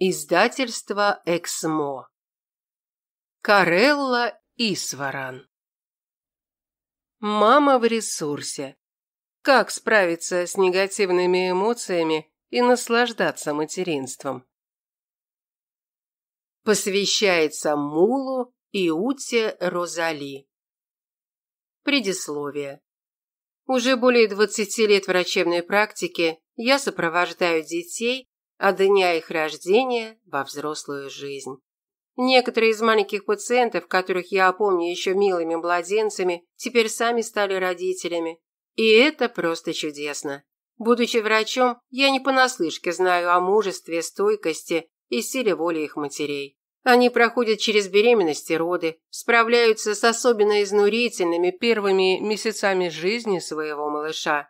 Издательство Эксмо. Карелла Исваран. Мама в ресурсе. Как справиться с негативными эмоциями и наслаждаться материнством? Посвящается Мулу и Уте Розали. Предисловие. Уже более 20 лет врачебной практики я сопровождаю детей а дня их рождения во взрослую жизнь. Некоторые из маленьких пациентов, которых я помню еще милыми младенцами, теперь сами стали родителями. И это просто чудесно. Будучи врачом, я не понаслышке знаю о мужестве, стойкости и силе воли их матерей. Они проходят через беременности, роды, справляются с особенно изнурительными первыми месяцами жизни своего малыша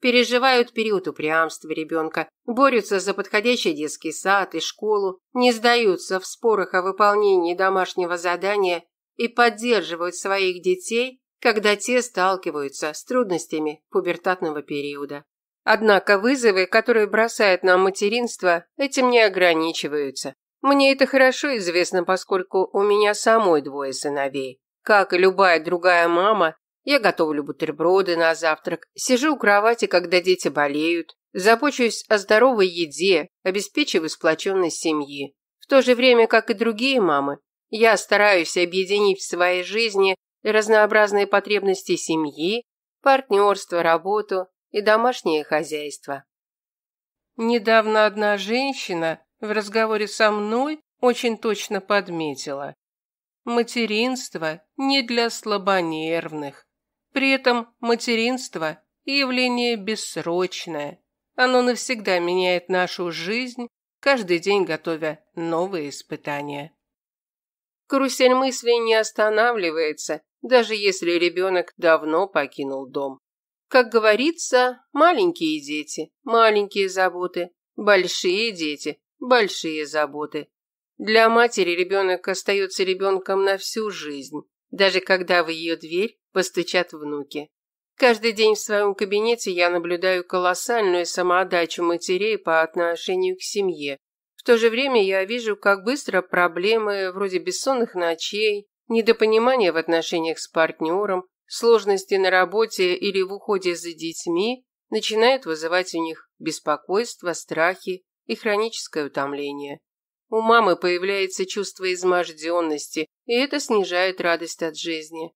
переживают период упрямства ребенка, борются за подходящий детский сад и школу, не сдаются в спорах о выполнении домашнего задания и поддерживают своих детей, когда те сталкиваются с трудностями пубертатного периода. Однако вызовы, которые бросает нам материнство, этим не ограничиваются. Мне это хорошо известно, поскольку у меня самой двое сыновей. Как и любая другая мама, я готовлю бутерброды на завтрак, сижу у кровати, когда дети болеют, забочусь о здоровой еде, обеспечиваю сплоченность семьи. В то же время, как и другие мамы, я стараюсь объединить в своей жизни разнообразные потребности семьи, партнерство, работу и домашнее хозяйство. Недавно одна женщина в разговоре со мной очень точно подметила. Материнство не для слабонервных. При этом материнство – явление бессрочное. Оно навсегда меняет нашу жизнь, каждый день готовя новые испытания. Карусель мыслей не останавливается, даже если ребенок давно покинул дом. Как говорится, маленькие дети, маленькие заботы, большие дети, большие заботы. Для матери ребенок остается ребенком на всю жизнь, даже когда в ее дверь постучат внуки. Каждый день в своем кабинете я наблюдаю колоссальную самоотдачу матерей по отношению к семье. В то же время я вижу, как быстро проблемы вроде бессонных ночей, недопонимания в отношениях с партнером, сложности на работе или в уходе за детьми начинают вызывать у них беспокойство, страхи и хроническое утомление. У мамы появляется чувство изможденности, и это снижает радость от жизни.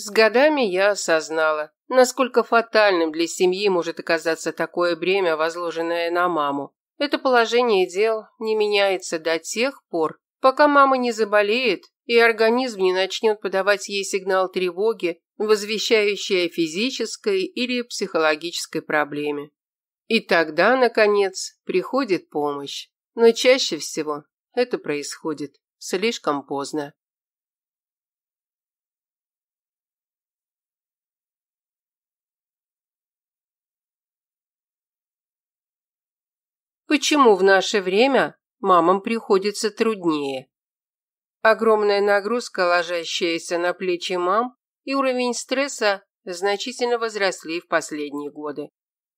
С годами я осознала, насколько фатальным для семьи может оказаться такое бремя, возложенное на маму. Это положение дел не меняется до тех пор, пока мама не заболеет и организм не начнет подавать ей сигнал тревоги, возвещающий о физической или психологической проблеме. И тогда, наконец, приходит помощь. Но чаще всего это происходит слишком поздно. Почему в наше время мамам приходится труднее? Огромная нагрузка, ложащаяся на плечи мам, и уровень стресса значительно возросли в последние годы.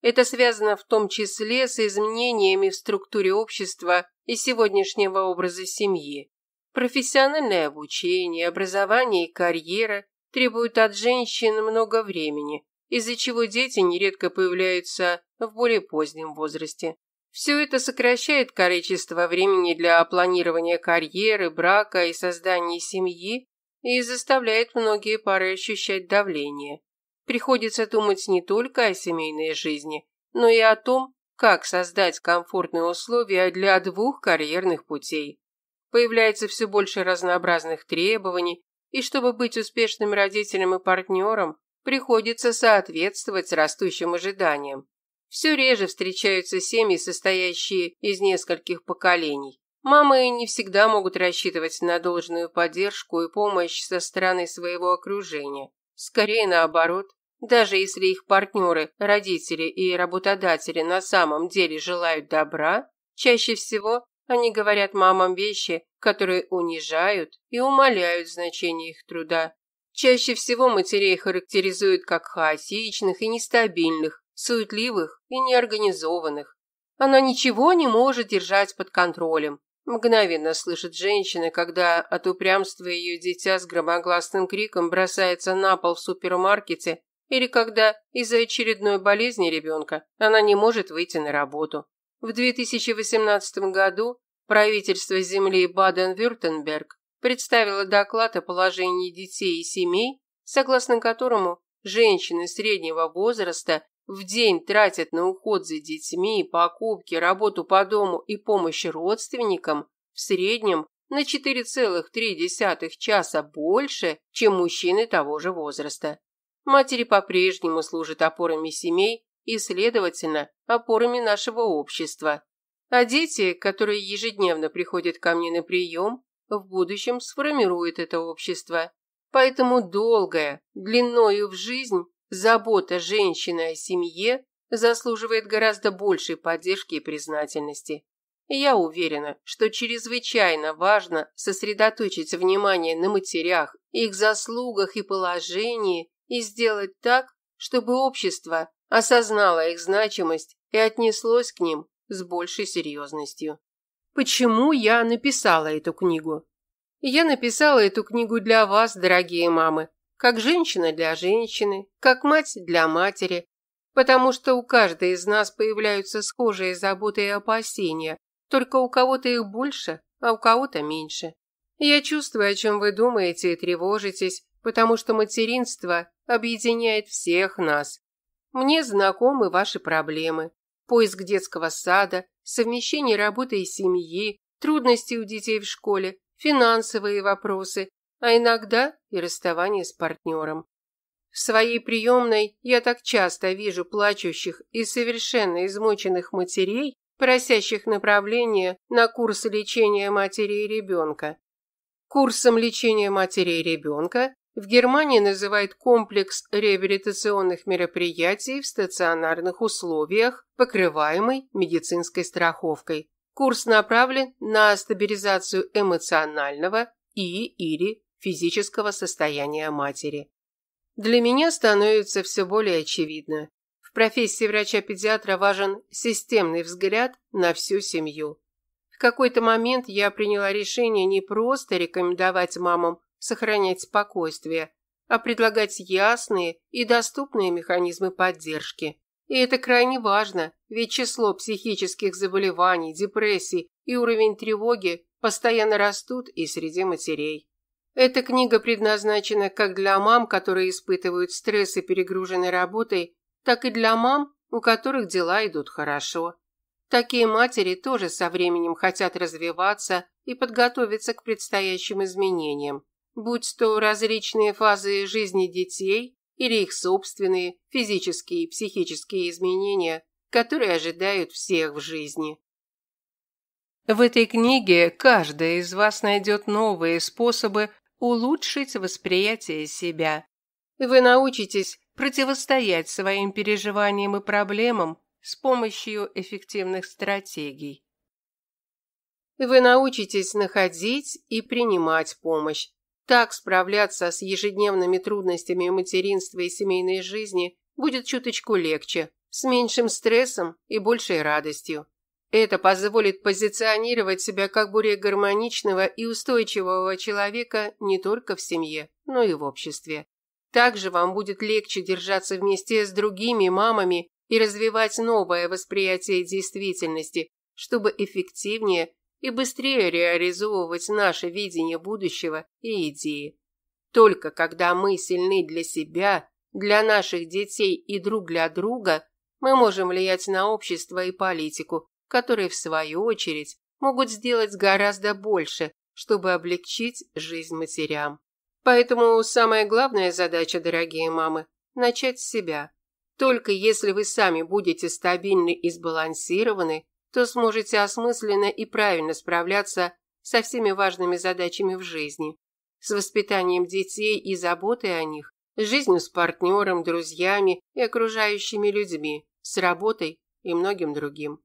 Это связано в том числе с изменениями в структуре общества и сегодняшнего образа семьи. Профессиональное обучение, образование и карьера требуют от женщин много времени, из-за чего дети нередко появляются в более позднем возрасте. Все это сокращает количество времени для планирования карьеры, брака и создания семьи и заставляет многие пары ощущать давление. Приходится думать не только о семейной жизни, но и о том, как создать комфортные условия для двух карьерных путей. Появляется все больше разнообразных требований, и чтобы быть успешным родителем и партнером, приходится соответствовать растущим ожиданиям. Все реже встречаются семьи, состоящие из нескольких поколений. Мамы не всегда могут рассчитывать на должную поддержку и помощь со стороны своего окружения. Скорее наоборот. Даже если их партнеры, родители и работодатели на самом деле желают добра, чаще всего они говорят мамам вещи, которые унижают и умаляют значение их труда. Чаще всего матерей характеризуют как хаотичных и нестабильных, суетливых и неорганизованных. Она ничего не может держать под контролем. Мгновенно слышит женщина, когда от упрямства ее дитя с громогласным криком бросается на пол в супермаркете или когда из-за очередной болезни ребенка она не может выйти на работу. В 2018 году правительство земли Баден-Вюртенберг представило доклад о положении детей и семей, согласно которому женщины среднего возраста в день тратят на уход за детьми, покупки, работу по дому и помощь родственникам в среднем на 4,3 часа больше, чем мужчины того же возраста. Матери по-прежнему служат опорами семей и, следовательно, опорами нашего общества. А дети, которые ежедневно приходят ко мне на прием, в будущем сформируют это общество. Поэтому долгая, длиною в жизнь, Забота женщины о семье заслуживает гораздо большей поддержки и признательности. Я уверена, что чрезвычайно важно сосредоточить внимание на матерях, их заслугах и положении и сделать так, чтобы общество осознало их значимость и отнеслось к ним с большей серьезностью. Почему я написала эту книгу? Я написала эту книгу для вас, дорогие мамы, как женщина для женщины, как мать для матери, потому что у каждой из нас появляются схожие заботы и опасения, только у кого-то их больше, а у кого-то меньше. Я чувствую, о чем вы думаете и тревожитесь, потому что материнство объединяет всех нас. Мне знакомы ваши проблемы. Поиск детского сада, совмещение работы и семьи, трудности у детей в школе, финансовые вопросы, а иногда и расставание с партнером. В своей приемной я так часто вижу плачущих и совершенно измученных матерей, просящих направление на курс лечения матери и ребенка. Курсом лечения матери и ребенка в Германии называют комплекс реабилитационных мероприятий в стационарных условиях, покрываемый медицинской страховкой. Курс направлен на стабилизацию эмоционального и или физического состояния матери. Для меня становится все более очевидно. В профессии врача-педиатра важен системный взгляд на всю семью. В какой-то момент я приняла решение не просто рекомендовать мамам сохранять спокойствие, а предлагать ясные и доступные механизмы поддержки. И это крайне важно, ведь число психических заболеваний, депрессий и уровень тревоги постоянно растут и среди матерей. Эта книга предназначена как для мам, которые испытывают стресс и перегружены работой, так и для мам, у которых дела идут хорошо. Такие матери тоже со временем хотят развиваться и подготовиться к предстоящим изменениям, будь то различные фазы жизни детей или их собственные физические и психические изменения, которые ожидают всех в жизни. В этой книге каждая из вас найдет новые способы улучшить восприятие себя. Вы научитесь противостоять своим переживаниям и проблемам с помощью эффективных стратегий. Вы научитесь находить и принимать помощь. Так справляться с ежедневными трудностями материнства и семейной жизни будет чуточку легче, с меньшим стрессом и большей радостью. Это позволит позиционировать себя как более гармоничного и устойчивого человека не только в семье, но и в обществе. Также вам будет легче держаться вместе с другими мамами и развивать новое восприятие действительности, чтобы эффективнее и быстрее реализовывать наше видение будущего и идеи. Только когда мы сильны для себя, для наших детей и друг для друга, мы можем влиять на общество и политику, которые, в свою очередь, могут сделать гораздо больше, чтобы облегчить жизнь матерям. Поэтому самая главная задача, дорогие мамы, начать с себя. Только если вы сами будете стабильны и сбалансированы, то сможете осмысленно и правильно справляться со всеми важными задачами в жизни. С воспитанием детей и заботой о них, жизнью с партнером, друзьями и окружающими людьми, с работой и многим другим.